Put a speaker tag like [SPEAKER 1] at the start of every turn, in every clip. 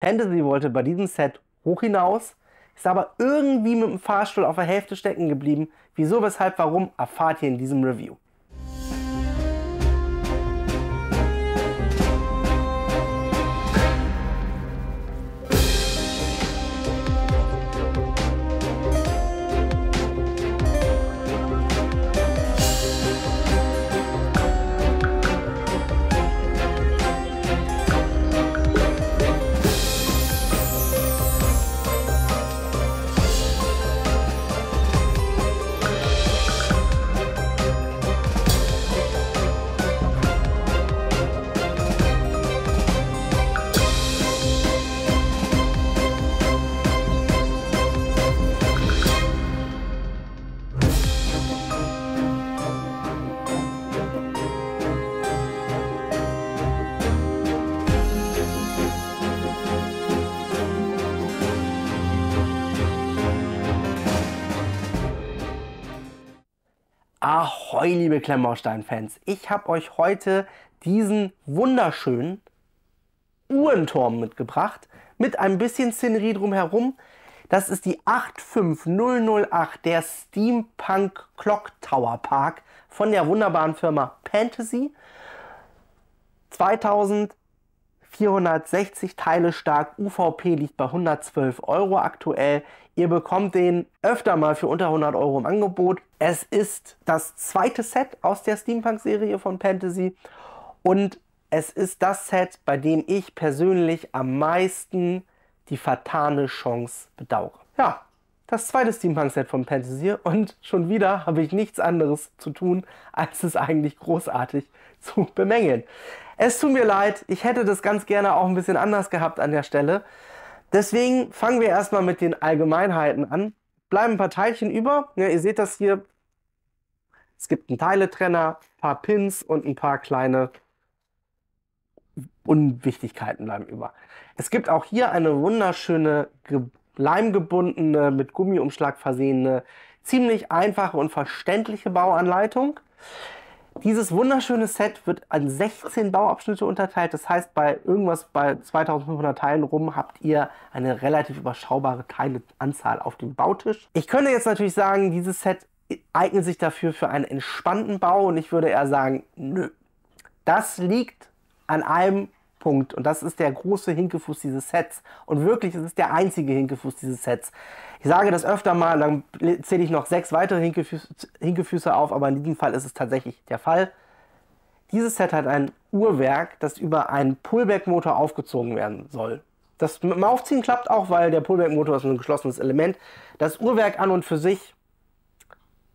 [SPEAKER 1] Fantasy wollte bei diesem Set hoch hinaus, ist aber irgendwie mit dem Fahrstuhl auf der Hälfte stecken geblieben. Wieso, weshalb, warum, erfahrt ihr in diesem Review. Ahoi, liebe Klemmbaustein-Fans! Ich habe euch heute diesen wunderschönen Uhrenturm mitgebracht, mit ein bisschen Szenerie drumherum. Das ist die 85008, der Steampunk Clock Tower Park von der wunderbaren Firma Fantasy. 2000 460 Teile stark. UVP liegt bei 112 Euro aktuell. Ihr bekommt den öfter mal für unter 100 Euro im Angebot. Es ist das zweite Set aus der Steampunk-Serie von Fantasy und es ist das Set, bei dem ich persönlich am meisten die vertane Chance bedauere. Ja, das zweite Steampunk-Set von Fantasy und schon wieder habe ich nichts anderes zu tun, als es eigentlich großartig zu bemängeln. Es tut mir leid, ich hätte das ganz gerne auch ein bisschen anders gehabt an der Stelle. Deswegen fangen wir erstmal mit den Allgemeinheiten an. Bleiben ein paar Teilchen über. Ja, ihr seht das hier. Es gibt einen Teiletrenner, ein paar Pins und ein paar kleine Unwichtigkeiten bleiben über. Es gibt auch hier eine wunderschöne, leimgebundene, mit Gummiumschlag versehene, ziemlich einfache und verständliche Bauanleitung. Dieses wunderschöne Set wird an 16 Bauabschnitte unterteilt. Das heißt, bei irgendwas bei 2500 Teilen rum habt ihr eine relativ überschaubare Teileanzahl auf dem Bautisch. Ich könnte jetzt natürlich sagen, dieses Set eignet sich dafür für einen entspannten Bau und ich würde eher sagen, nö. Das liegt an einem Punkt. Und das ist der große Hinkefuß dieses Sets. Und wirklich, es ist der einzige Hinkefuß dieses Sets. Ich sage das öfter mal, dann zähle ich noch sechs weitere Hinkefüß, Hinkefüße auf, aber in diesem Fall ist es tatsächlich der Fall. Dieses Set hat ein Uhrwerk, das über einen Pullback-Motor aufgezogen werden soll. Das mit dem Aufziehen klappt auch, weil der Pullback-Motor ist ein geschlossenes Element. Das Uhrwerk an und für sich,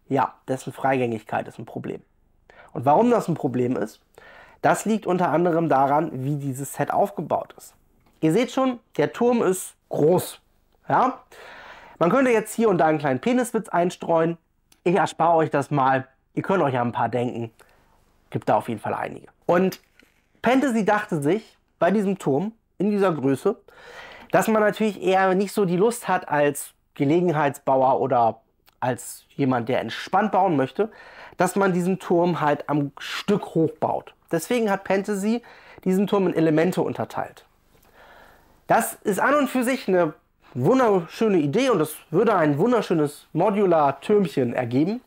[SPEAKER 1] ja, dessen Freigängigkeit ist ein Problem. Und warum das ein Problem ist? Das liegt unter anderem daran, wie dieses Set aufgebaut ist. Ihr seht schon, der Turm ist groß. Ja? Man könnte jetzt hier und da einen kleinen Peniswitz einstreuen. Ich erspare euch das mal. Ihr könnt euch ja ein paar denken. Gibt da auf jeden Fall einige. Und Fantasy dachte sich bei diesem Turm in dieser Größe, dass man natürlich eher nicht so die Lust hat als Gelegenheitsbauer oder als jemand, der entspannt bauen möchte, dass man diesen Turm halt am Stück hochbaut. Deswegen hat Fantasy diesen Turm in Elemente unterteilt. Das ist an und für sich eine wunderschöne Idee und das würde ein wunderschönes Modular-Türmchen ergeben.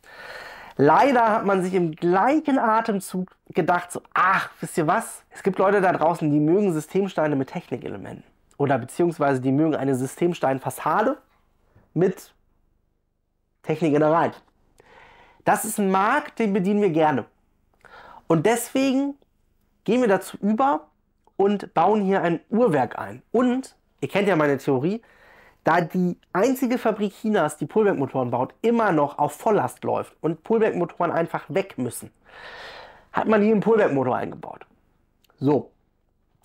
[SPEAKER 1] Leider hat man sich im gleichen Atemzug gedacht, so, ach, wisst ihr was? Es gibt Leute da draußen, die mögen Systemsteine mit Technikelementen. Oder beziehungsweise die mögen eine Systemsteinfassade mit Technik in der Das ist ein Markt, den bedienen wir gerne. Und deswegen gehen wir dazu über und bauen hier ein Uhrwerk ein. Und, ihr kennt ja meine Theorie, da die einzige Fabrik Chinas, die Pullback-Motoren baut, immer noch auf Volllast läuft und Pullback-Motoren einfach weg müssen, hat man hier einen Pullback-Motor eingebaut. So.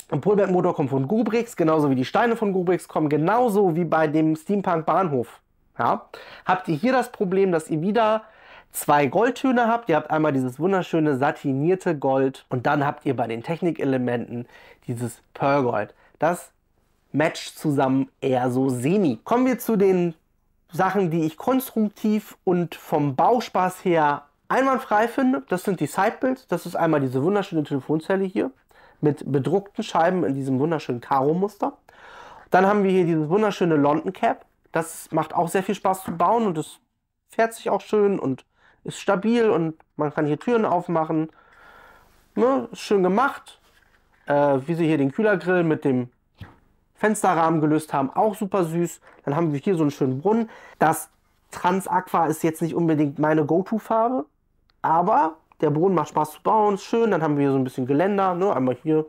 [SPEAKER 1] Ein Pullback-Motor kommt von Gubrix, genauso wie die Steine von Gubrix kommen, genauso wie bei dem Steampunk-Bahnhof. Ja? Habt ihr hier das Problem, dass ihr wieder zwei Goldtöne habt. Ihr habt einmal dieses wunderschöne satinierte Gold und dann habt ihr bei den Technikelementen dieses Pearl Gold. Das matcht zusammen eher so semi. Kommen wir zu den Sachen, die ich konstruktiv und vom Bauspaß her einwandfrei finde. Das sind die Sidebuilds. Das ist einmal diese wunderschöne Telefonzelle hier mit bedruckten Scheiben in diesem wunderschönen Karo-Muster. Dann haben wir hier dieses wunderschöne London Cap. Das macht auch sehr viel Spaß zu bauen und es fährt sich auch schön und ist stabil und man kann hier Türen aufmachen. Ne, schön gemacht. Äh, wie sie hier den Kühlergrill mit dem Fensterrahmen gelöst haben, auch super süß. Dann haben wir hier so einen schönen Brunnen. Das Transaqua ist jetzt nicht unbedingt meine Go-To-Farbe, aber der Brunnen macht Spaß zu bauen, ist schön. Dann haben wir hier so ein bisschen Geländer. Ne? Einmal hier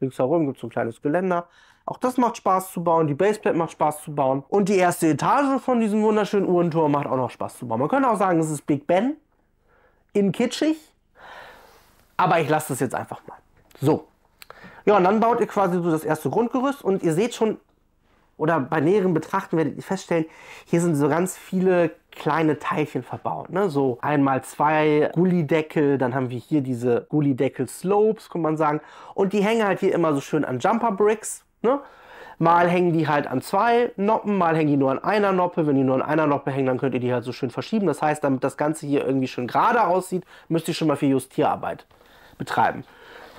[SPEAKER 1] links herum gibt es so ein kleines Geländer. Auch das macht Spaß zu bauen, die Baseplate macht Spaß zu bauen und die erste Etage von diesem wunderschönen Uhrenturm macht auch noch Spaß zu bauen. Man könnte auch sagen, es ist Big Ben in kitschig, aber ich lasse das jetzt einfach mal. So. Ja, und dann baut ihr quasi so das erste Grundgerüst und ihr seht schon, oder bei näheren Betrachten werdet ihr feststellen, hier sind so ganz viele kleine Teilchen verbaut. Ne? So einmal zwei Gullideckel, dann haben wir hier diese Gullideckel-Slopes, kann man sagen. Und die hängen halt hier immer so schön an Jumper-Bricks. Ne? Mal hängen die halt an zwei Noppen, mal hängen die nur an einer Noppe. Wenn die nur an einer Noppe hängen, dann könnt ihr die halt so schön verschieben. Das heißt, damit das Ganze hier irgendwie schön gerade aussieht, müsst ihr schon mal viel Justierarbeit betreiben.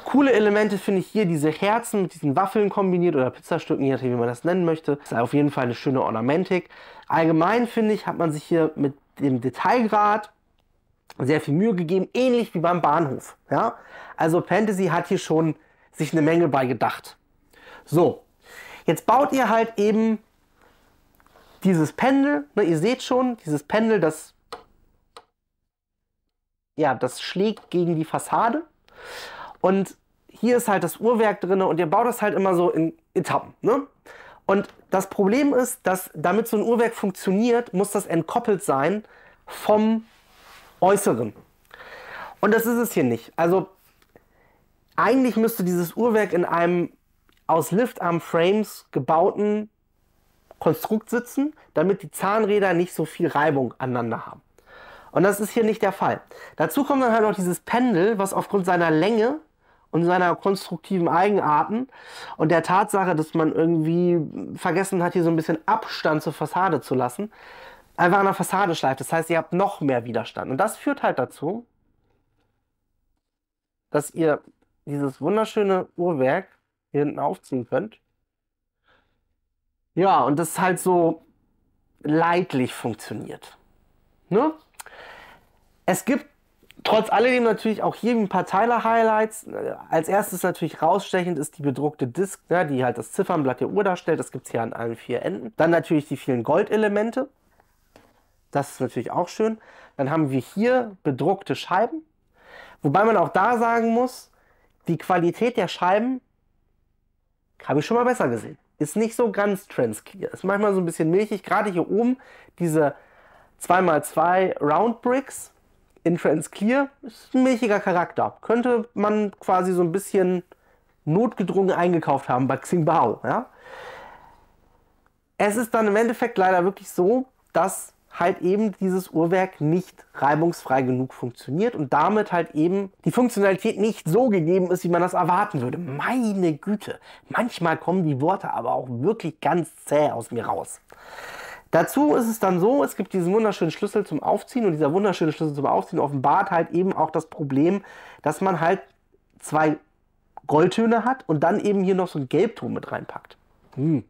[SPEAKER 1] Coole Elemente finde ich hier diese Herzen mit diesen Waffeln kombiniert oder Pizzastücken, je nachdem, wie man das nennen möchte. Das ist auf jeden Fall eine schöne Ornamentik. Allgemein finde ich, hat man sich hier mit dem Detailgrad sehr viel Mühe gegeben, ähnlich wie beim Bahnhof. Ja? Also Fantasy hat hier schon sich eine Menge bei gedacht. So, jetzt baut ihr halt eben dieses Pendel, ne, ihr seht schon, dieses Pendel, das, ja, das schlägt gegen die Fassade. Und hier ist halt das Uhrwerk drin und ihr baut das halt immer so in Etappen. Ne? Und das Problem ist, dass damit so ein Uhrwerk funktioniert, muss das entkoppelt sein vom Äußeren. Und das ist es hier nicht. Also eigentlich müsste dieses Uhrwerk in einem aus Liftarm-Frames gebauten Konstrukt sitzen, damit die Zahnräder nicht so viel Reibung aneinander haben. Und das ist hier nicht der Fall. Dazu kommt dann halt noch dieses Pendel, was aufgrund seiner Länge und seiner konstruktiven Eigenarten und der Tatsache, dass man irgendwie vergessen hat, hier so ein bisschen Abstand zur Fassade zu lassen, einfach an der Fassade schleift. Das heißt, ihr habt noch mehr Widerstand. Und das führt halt dazu, dass ihr dieses wunderschöne Uhrwerk hier hinten aufziehen könnt. Ja, und das halt so leidlich funktioniert. Ne? Es gibt trotz alledem natürlich auch hier ein paar teiler highlights Als erstes natürlich rausstechend ist die bedruckte Disk, ne, die halt das Ziffernblatt der Uhr darstellt. Das gibt es hier an allen vier Enden. Dann natürlich die vielen Goldelemente. Das ist natürlich auch schön. Dann haben wir hier bedruckte Scheiben. Wobei man auch da sagen muss, die Qualität der Scheiben habe ich schon mal besser gesehen. Ist nicht so ganz trans clear. Ist manchmal so ein bisschen milchig. Gerade hier oben diese 2x2 Round Bricks in trans clear. ist ein milchiger Charakter. Könnte man quasi so ein bisschen notgedrungen eingekauft haben bei Xingbao. Ja? Es ist dann im Endeffekt leider wirklich so, dass halt eben dieses Uhrwerk nicht reibungsfrei genug funktioniert und damit halt eben die Funktionalität nicht so gegeben ist, wie man das erwarten würde. Meine Güte, manchmal kommen die Worte aber auch wirklich ganz zäh aus mir raus. Dazu ist es dann so, es gibt diesen wunderschönen Schlüssel zum Aufziehen und dieser wunderschöne Schlüssel zum Aufziehen offenbart halt eben auch das Problem, dass man halt zwei Goldtöne hat und dann eben hier noch so ein Gelbton mit reinpackt. Hm,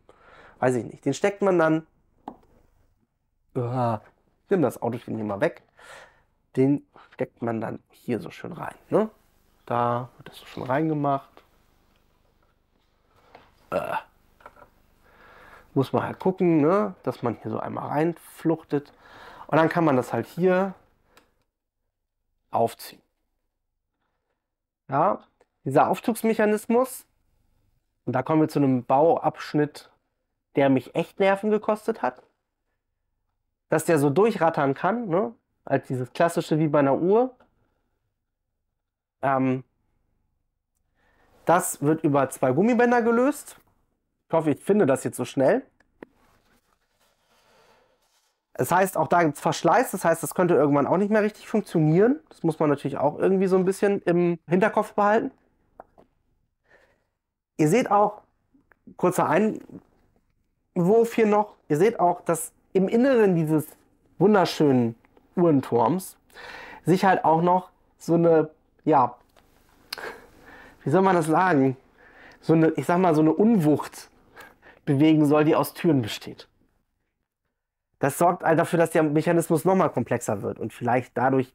[SPEAKER 1] weiß ich nicht. Den steckt man dann Uh, ich nehme das Auto hier mal weg. Den steckt man dann hier so schön rein. Ne? Da wird das so schon reingemacht. Uh. Muss man halt gucken, ne? dass man hier so einmal reinfluchtet. Und dann kann man das halt hier aufziehen. Ja, dieser Aufzugsmechanismus, und da kommen wir zu einem Bauabschnitt, der mich echt Nerven gekostet hat dass der so durchrattern kann, ne? als dieses klassische wie bei einer Uhr. Ähm, das wird über zwei Gummibänder gelöst. Ich hoffe, ich finde das jetzt so schnell. Das heißt, auch da gibt es Verschleiß, das heißt, das könnte irgendwann auch nicht mehr richtig funktionieren. Das muss man natürlich auch irgendwie so ein bisschen im Hinterkopf behalten. Ihr seht auch, kurzer Einwurf hier noch, ihr seht auch, dass im Inneren dieses wunderschönen Uhrenturms sich halt auch noch so eine, ja, wie soll man das sagen? So eine, ich sag mal, so eine Unwucht bewegen soll, die aus Türen besteht. Das sorgt halt dafür, dass der Mechanismus nochmal komplexer wird und vielleicht dadurch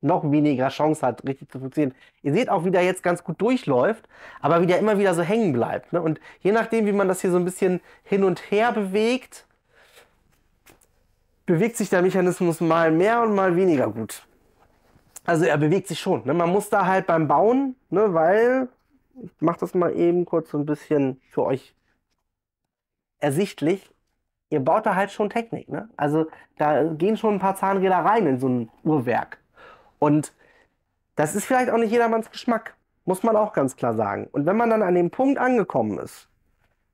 [SPEAKER 1] noch weniger Chance hat, richtig zu funktionieren. Ihr seht auch, wie der jetzt ganz gut durchläuft, aber wie der immer wieder so hängen bleibt. Ne? Und je nachdem, wie man das hier so ein bisschen hin und her bewegt, bewegt sich der Mechanismus mal mehr und mal weniger gut. Also er bewegt sich schon. Ne? Man muss da halt beim Bauen, ne, weil, ich mache das mal eben kurz so ein bisschen für euch ersichtlich, ihr baut da halt schon Technik. Ne? Also da gehen schon ein paar Zahnräder rein in so ein Uhrwerk. Und das ist vielleicht auch nicht jedermanns Geschmack, muss man auch ganz klar sagen. Und wenn man dann an dem Punkt angekommen ist,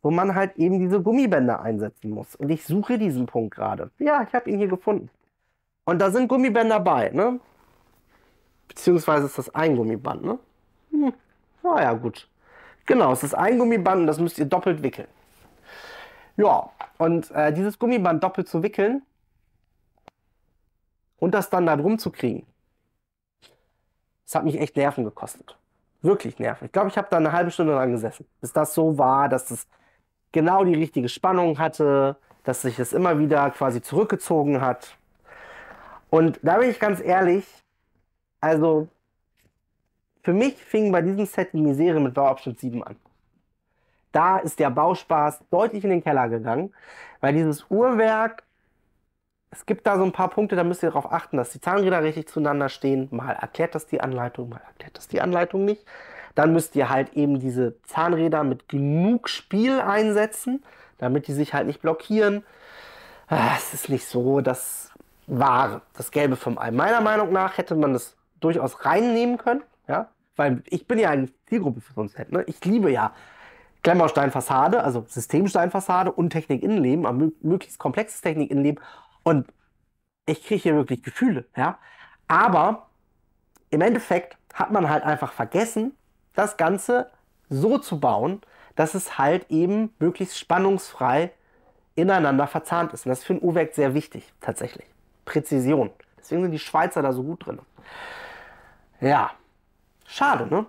[SPEAKER 1] wo man halt eben diese Gummibänder einsetzen muss. Und ich suche diesen Punkt gerade. Ja, ich habe ihn hier gefunden. Und da sind Gummibänder bei, ne? Beziehungsweise ist das ein Gummiband, ne? Hm. Naja, ah gut. Genau, es ist ein Gummiband und das müsst ihr doppelt wickeln. Ja, und äh, dieses Gummiband doppelt zu wickeln und das dann da drum zu kriegen, das hat mich echt Nerven gekostet. Wirklich Nerven. Ich glaube, ich habe da eine halbe Stunde dran gesessen, bis das so war, dass das genau die richtige Spannung hatte, dass sich das immer wieder quasi zurückgezogen hat. Und da bin ich ganz ehrlich, also für mich fing bei diesem Set die Misere mit Bauabschnitt 7 an. Da ist der Bauspaß deutlich in den Keller gegangen, weil dieses Uhrwerk, es gibt da so ein paar Punkte, da müsst ihr darauf achten, dass die Zahnräder richtig zueinander stehen. Mal erklärt das die Anleitung, mal erklärt das die Anleitung nicht. Dann müsst ihr halt eben diese Zahnräder mit genug Spiel einsetzen, damit die sich halt nicht blockieren. Ah, es ist nicht so das Wahre, das Gelbe vom Ei. Meiner Meinung nach hätte man das durchaus reinnehmen können, ja, weil ich bin ja eine Zielgruppe für so ein Set. Ne? Ich liebe ja Klemmbaustein-Fassade, also Systemsteinfassade und Technik-Innenleben, ein möglichst komplexes Technik-Innenleben. Und ich kriege hier wirklich Gefühle, ja. Aber im Endeffekt hat man halt einfach vergessen, das Ganze so zu bauen, dass es halt eben möglichst spannungsfrei ineinander verzahnt ist. Und das ist für ein Uhrwerk sehr wichtig, tatsächlich. Präzision. Deswegen sind die Schweizer da so gut drin. Ja, schade, ne?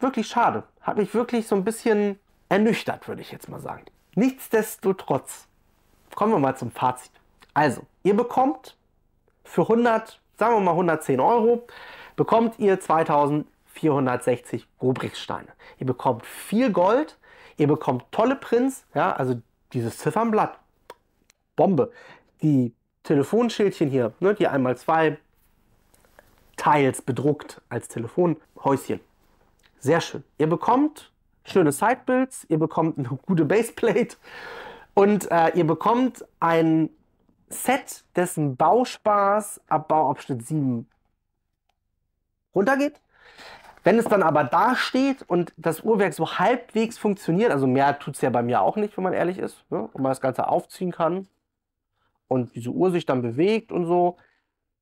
[SPEAKER 1] Wirklich schade. Hat mich wirklich so ein bisschen ernüchtert, würde ich jetzt mal sagen. Nichtsdestotrotz, kommen wir mal zum Fazit. Also, ihr bekommt für 100, sagen wir mal 110 Euro, bekommt ihr 2000 460 Rubrichsteine. Ihr bekommt viel Gold, ihr bekommt tolle Prints, ja, also dieses Ziffernblatt. Bombe. Die Telefonschildchen hier, ne, die einmal zwei teils bedruckt als Telefonhäuschen. Sehr schön. Ihr bekommt schöne Sidebuilds, ihr bekommt eine gute Baseplate und äh, ihr bekommt ein Set, dessen Bauspaß ab Bauabschnitt 7 runtergeht wenn es dann aber da steht und das Uhrwerk so halbwegs funktioniert, also mehr tut es ja bei mir auch nicht, wenn man ehrlich ist, ne? und man das Ganze aufziehen kann und diese Uhr sich dann bewegt und so,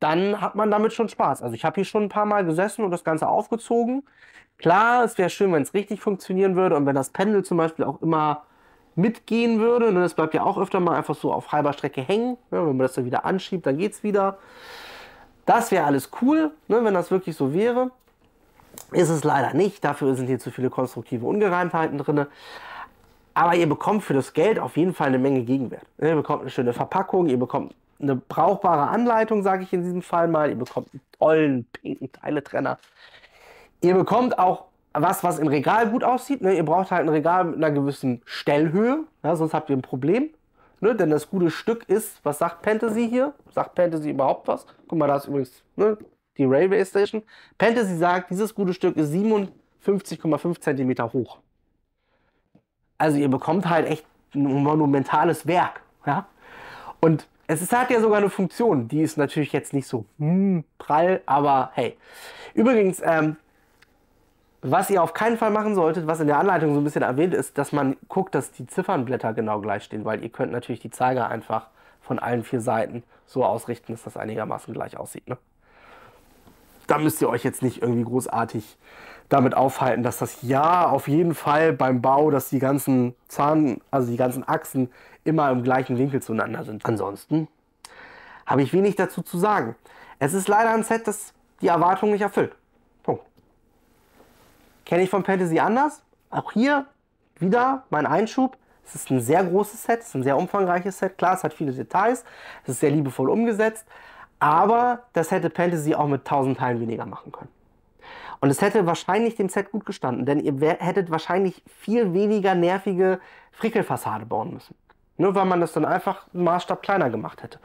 [SPEAKER 1] dann hat man damit schon Spaß. Also ich habe hier schon ein paar Mal gesessen und das Ganze aufgezogen. Klar, es wäre schön, wenn es richtig funktionieren würde und wenn das Pendel zum Beispiel auch immer mitgehen würde. Ne? Das bleibt ja auch öfter mal einfach so auf halber Strecke hängen. Ne? Wenn man das dann wieder anschiebt, dann geht es wieder. Das wäre alles cool, ne? wenn das wirklich so wäre. Ist es leider nicht, dafür sind hier zu viele konstruktive Ungereimtheiten drin. Aber ihr bekommt für das Geld auf jeden Fall eine Menge Gegenwert. Ihr bekommt eine schöne Verpackung, ihr bekommt eine brauchbare Anleitung, sage ich in diesem Fall mal. Ihr bekommt einen tollen pinken Teiletrenner. Ihr bekommt auch was, was im Regal gut aussieht. Ne? Ihr braucht halt ein Regal mit einer gewissen Stellhöhe, sonst habt ihr ein Problem. Ne? Denn das gute Stück ist, was sagt Fantasy hier? Sagt Fantasy überhaupt was? Guck mal, da ist übrigens ne? die Railway Station. Fantasy sagt, dieses gute Stück ist 57,5 cm hoch. Also ihr bekommt halt echt ein monumentales Werk. Ja? Und es ist, hat ja sogar eine Funktion, die ist natürlich jetzt nicht so mm, prall, aber hey. Übrigens, ähm, was ihr auf keinen Fall machen solltet, was in der Anleitung so ein bisschen erwähnt ist, dass man guckt, dass die Ziffernblätter genau gleich stehen, weil ihr könnt natürlich die Zeiger einfach von allen vier Seiten so ausrichten, dass das einigermaßen gleich aussieht. Ne? da müsst ihr euch jetzt nicht irgendwie großartig damit aufhalten, dass das ja auf jeden Fall beim Bau, dass die ganzen Zahn, also die ganzen Achsen immer im gleichen Winkel zueinander sind. Ansonsten habe ich wenig dazu zu sagen. Es ist leider ein Set, das die Erwartungen nicht erfüllt. Punkt. Kenne ich von Fantasy anders? Auch hier wieder mein Einschub. Es ist ein sehr großes Set, es ist ein sehr umfangreiches Set. Klar, es hat viele Details, es ist sehr liebevoll umgesetzt, aber das hätte Fantasy auch mit 1000 Teilen weniger machen können. Und es hätte wahrscheinlich dem Set gut gestanden, denn ihr hättet wahrscheinlich viel weniger nervige Frickelfassade bauen müssen. Nur weil man das dann einfach einen Maßstab kleiner gemacht hätte.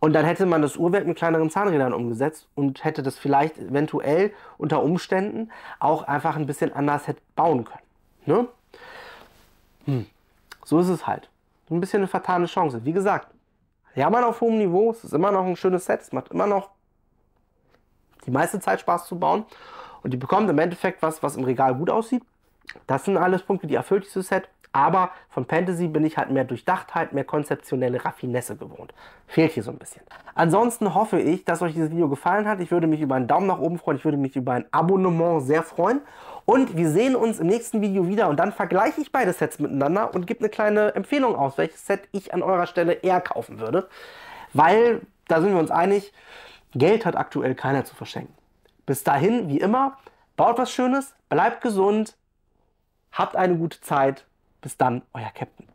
[SPEAKER 1] Und dann hätte man das Uhrwerk mit kleineren Zahnrädern umgesetzt und hätte das vielleicht eventuell unter Umständen auch einfach ein bisschen anders hätte bauen können. Ne? Hm. So ist es halt. Ein bisschen eine fatale Chance. Wie gesagt, ja man auf hohem Niveau. Es ist immer noch ein schönes Set. Es macht immer noch die meiste Zeit Spaß zu bauen. Und die bekommt im Endeffekt was, was im Regal gut aussieht. Das sind alles Punkte, die erfüllt dieses Set. Aber von Fantasy bin ich halt mehr Durchdachtheit, mehr konzeptionelle Raffinesse gewohnt. Fehlt hier so ein bisschen. Ansonsten hoffe ich, dass euch dieses Video gefallen hat. Ich würde mich über einen Daumen nach oben freuen. Ich würde mich über ein Abonnement sehr freuen. Und wir sehen uns im nächsten Video wieder und dann vergleiche ich beide Sets miteinander und gebe eine kleine Empfehlung aus, welches Set ich an eurer Stelle eher kaufen würde. Weil, da sind wir uns einig, Geld hat aktuell keiner zu verschenken. Bis dahin, wie immer, baut was Schönes, bleibt gesund, habt eine gute Zeit bis dann, euer Captain.